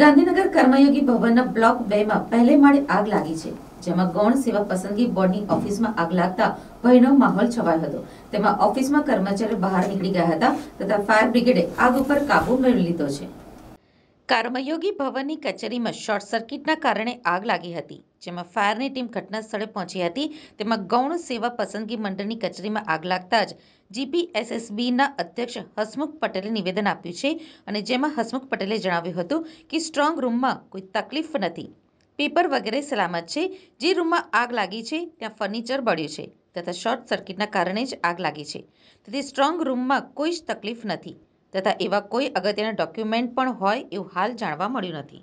ગાંધીનગર કર્મયોગી ભવનના બ્લોક બે માં પહેલે માળે આગ લાગી છે જેમાં ગૌણ સેવા પસંદગી બોર્ડની ઓફિસમાં આગ લાગતા ભયનો માહોલ છવાયો હતો તેમાં ઓફિસમાં કર્મચારીઓ બહાર નીકળી ગયા હતા તથા ફાયર બ્રિગેડે આગ ઉપર કાબુ મેળવી લીધો છે કર્મયોગી ભવનની કચેરીમાં શોર્ટ સર્કિટના કારણે આગ લાગી હતી જેમાં ફાયરની ટીમ ઘટના સ્થળે પહોંચી હતી તેમાં ગૌણ સેવા પસંદગી મંડળની કચેરીમાં આગ લાગતા જ જીપીએસએસબીના અધ્યક્ષ હસમુખ પટેલે નિવેદન આપ્યું છે અને જેમાં હસમુખ પટેલે જણાવ્યું હતું કે સ્ટ્રોંગ રૂમમાં કોઈ તકલીફ નથી પેપર વગેરે સલામત છે જે રૂમમાં આગ લાગી છે ત્યાં ફર્નિચર બળ્યું છે તથા શોર્ટ સર્કિટના કારણે જ આગ લાગી છે તેથી સ્ટ્રોંગ રૂમમાં કોઈ જ તકલીફ નથી તથા એવા કોઈ અગત્યના ડોક્યુમેન્ટ પણ હોય એવું હાલ જાણવા મળ્યું નથી